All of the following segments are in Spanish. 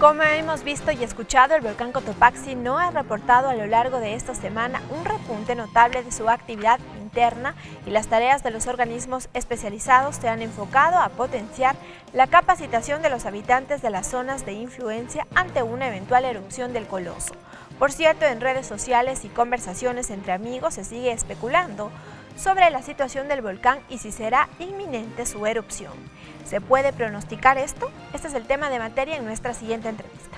Como hemos visto y escuchado, el volcán Cotopaxi no ha reportado a lo largo de esta semana un repunte notable de su actividad interna y las tareas de los organismos especializados se han enfocado a potenciar la capacitación de los habitantes de las zonas de influencia ante una eventual erupción del coloso. Por cierto, en redes sociales y conversaciones entre amigos se sigue especulando sobre la situación del volcán y si será inminente su erupción. ¿Se puede pronosticar esto? Este es el tema de materia en nuestra siguiente entrevista.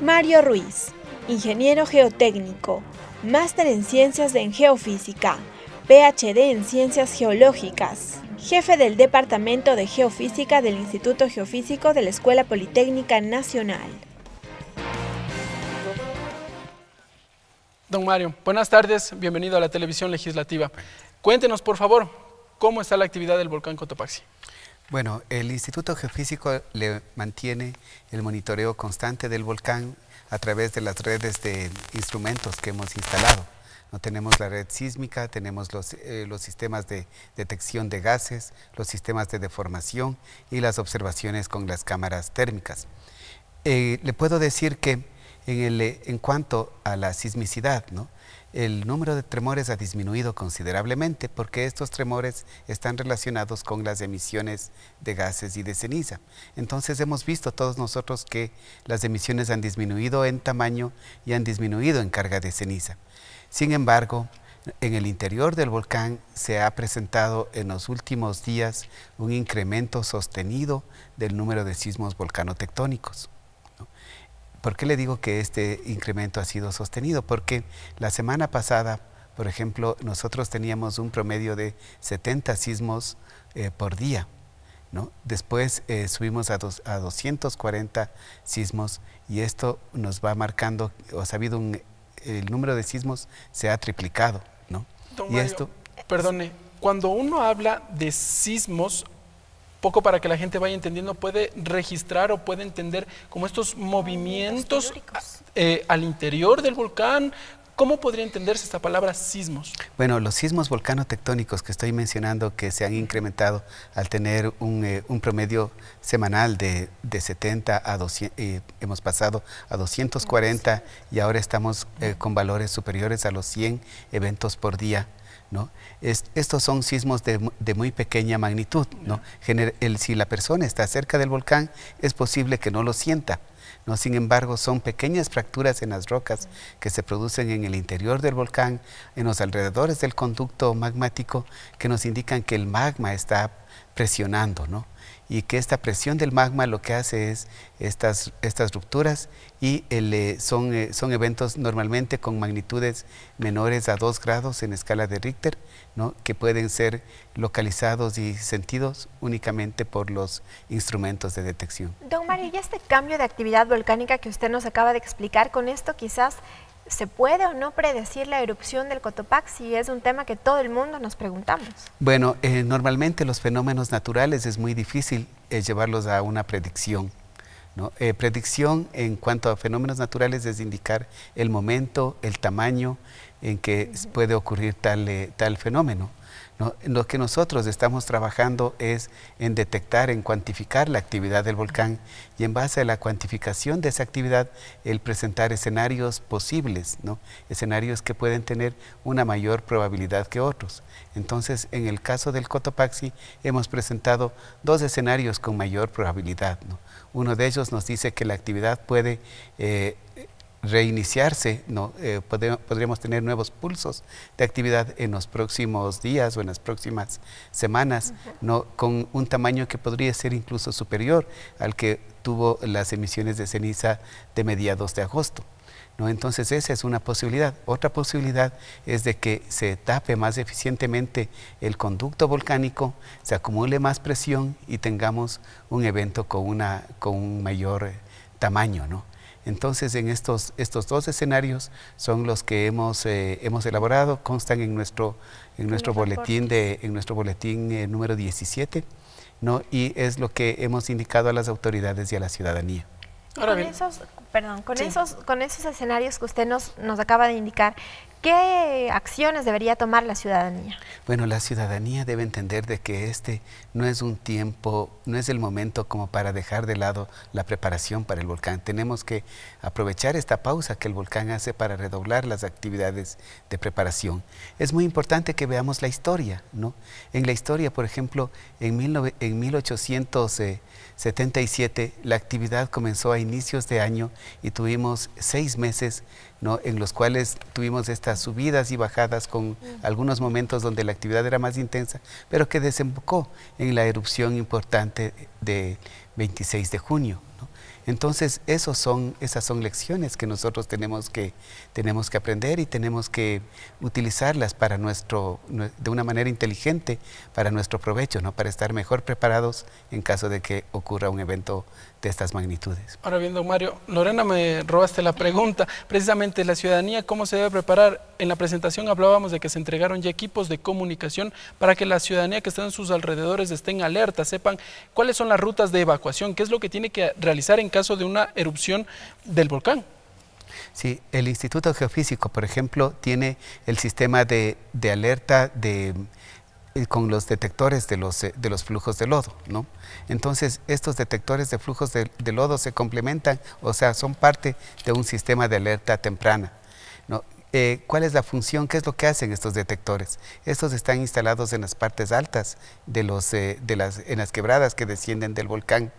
Mario Ruiz, ingeniero geotécnico, máster en ciencias en geofísica, PhD en Ciencias Geológicas, jefe del Departamento de Geofísica del Instituto Geofísico de la Escuela Politécnica Nacional. Don Mario, buenas tardes, bienvenido a la televisión legislativa. Cuéntenos, por favor, cómo está la actividad del volcán Cotopaxi. Bueno, el Instituto Geofísico le mantiene el monitoreo constante del volcán a través de las redes de instrumentos que hemos instalado. ¿no? Tenemos la red sísmica, tenemos los, eh, los, sistemas de detección de gases, los sistemas de deformación y las observaciones con las cámaras térmicas. Eh, le puedo decir que eh, en, cuanto a la sismicidad, el número de tremores ha disminuido considerablemente porque estos tremores están relacionados con las emisiones de gases y de ceniza. Entonces hemos visto todos nosotros que las emisiones han disminuido en tamaño y han disminuido en carga de ceniza. Sin embargo, en el interior del volcán se ha presentado en los últimos días un incremento sostenido del número de sismos volcanotectónicos. ¿Por qué le digo que este incremento ha sido sostenido? Porque la semana pasada, por ejemplo, nosotros teníamos un promedio de 70 sismos eh, por día. ¿no? Después eh, subimos a, dos, a 240 sismos y esto nos va marcando, o sea, ha habido un, el número de sismos se ha triplicado. ¿no? y esto... Perdone, cuando uno habla de sismos, poco para que la gente vaya entendiendo, puede registrar o puede entender como estos ah, movimientos ah, eh, al interior del volcán. ¿Cómo podría entenderse esta palabra sismos? Bueno, los sismos volcano-tectónicos que estoy mencionando que se han incrementado al tener un, eh, promedio semanal de, de 70 a 200, eh, hemos pasado a 240 y ahora estamos con valores superiores a los 100 eventos por día estos son sismos de, muy pequeña magnitud, si la persona está cerca del volcán, es posible que no lo sienta, Sin embargo, son pequeñas fracturas en las rocas que se producen en el interior del volcán, en los alrededores del conducto magmático, que nos indican que el magma está presionando, y que esta presión del magma lo que hace es estas, estas rupturas y eh, son, eh, son eventos normalmente con magnitudes menores a 2 grados en escala de Richter, que pueden ser localizados y sentidos únicamente por los instrumentos de detección. Don Mario, y este cambio de actividad volcánica que usted nos acaba de explicar, con esto quizás ¿Se puede o no predecir la erupción del Cotopaxi? Es un tema que todo el mundo nos preguntamos. Bueno, eh, normalmente los fenómenos naturales es muy difícil eh, llevarlos a una predicción. Eh, predicción en cuanto a fenómenos naturales es indicar el momento, el tamaño en que puede ocurrir tal, tal fenómeno lo que nosotros estamos trabajando es en detectar, en cuantificar la actividad del volcán y en base a la cuantificación de esa actividad, el presentar escenarios posibles, escenarios que pueden tener una mayor probabilidad que otros. Entonces, en el caso del Cotopaxi, hemos presentado dos escenarios con mayor probabilidad. Uno de ellos nos dice que la actividad puede eh, reiniciarse, no, eh, podríamos tener nuevos pulsos de actividad en los próximos días o en las próximas semanas, no, con un tamaño que podría ser incluso superior al que tuvo las emisiones de ceniza de mediados de agosto. ¿no? Entonces esa es una posibilidad. Otra posibilidad es de que se tape más eficientemente el conducto volcánico, se acumule más presión y tengamos un evento con, una, con un mayor tamaño. ¿no? Entonces, en estos, estos dos escenarios son los que hemos, eh, hemos elaborado, constan en nuestro, en nuestro, boletín, de, en nuestro boletín eh, número 17, ¿no? y es lo que hemos indicado a las autoridades y a la ciudadanía. con esos, perdón, con, esos, con esos escenarios que usted nos, nos acaba de indicar, ¿Qué acciones debería tomar la ciudadanía? Bueno, la ciudadanía debe entender de que este no es un tiempo, no es el momento como para dejar de lado la preparación para el volcán. Tenemos que aprovechar esta pausa que el volcán hace para redoblar las actividades de preparación. Es muy importante que veamos la historia, ¿no? En la historia, por ejemplo, en, en 1877 la actividad comenzó a inicios de año y tuvimos seis meses ¿no? en los cuales tuvimos estas subidas y bajadas con mm. algunos momentos donde la actividad era más intensa, pero que desembocó en la erupción importante de 26 de junio. Entonces, esos son, esas son lecciones que nosotros tenemos que, tenemos que aprender y tenemos que utilizarlas para nuestro, de una manera inteligente para nuestro provecho, ¿no? para estar mejor preparados en caso de que ocurra un evento de estas magnitudes. Ahora bien, don Mario, Lorena, me robaste la pregunta. Precisamente, la ciudadanía, ¿cómo se debe preparar? en la presentación hablábamos de que se entregaron ya equipos de comunicación para que la ciudadanía que está en sus alrededores estén alerta, sepan cuáles son las rutas de evacuación, qué es lo que tiene que realizar en caso de una erupción del volcán. Sí, el Instituto Geofísico, por ejemplo, tiene el sistema de, alerta de, eh, con los detectores de los, eh, de los flujos de lodo, ¿no? Entonces, estos detectores de flujos de, de lodo se complementan, o sea, son parte de un sistema de alerta temprana. ¿no? Eh, cuál es la función, qué es lo que hacen estos detectores. Estos están instalados en las partes altas de, los, eh, de las, en las quebradas que descienden del volcán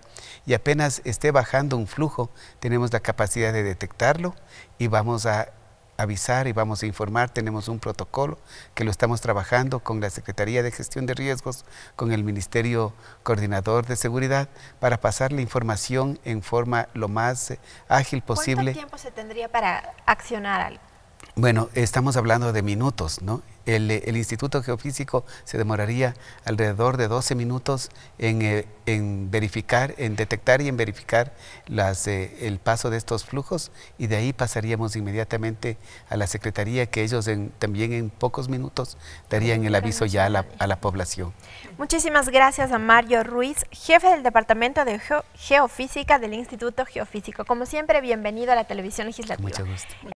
y apenas esté bajando un flujo, tenemos la capacidad de detectarlo y vamos a avisar y vamos a informar. Tenemos un protocolo que lo estamos trabajando con la Secretaría de Gestión de Riesgos, con el Ministerio Coordinador de Seguridad, para pasar la información en forma lo más eh, ágil posible. ¿Cuánto tiempo se tendría para accionar algo? Bueno, estamos hablando de minutos, ¿no? El, eh, Instituto Geofísico se demoraría alrededor de 12 minutos eh, en, verificar, en detectar y en verificar las, eh, el paso de estos flujos y de ahí pasaríamos inmediatamente a la Secretaría que ellos también en pocos minutos darían el aviso ya a la, población. Muchísimas gracias a Mario Ruiz, jefe del Departamento de Geofísica del Instituto Geofísico. Como siempre, bienvenido a la Televisión Legislativa. mucho gusto.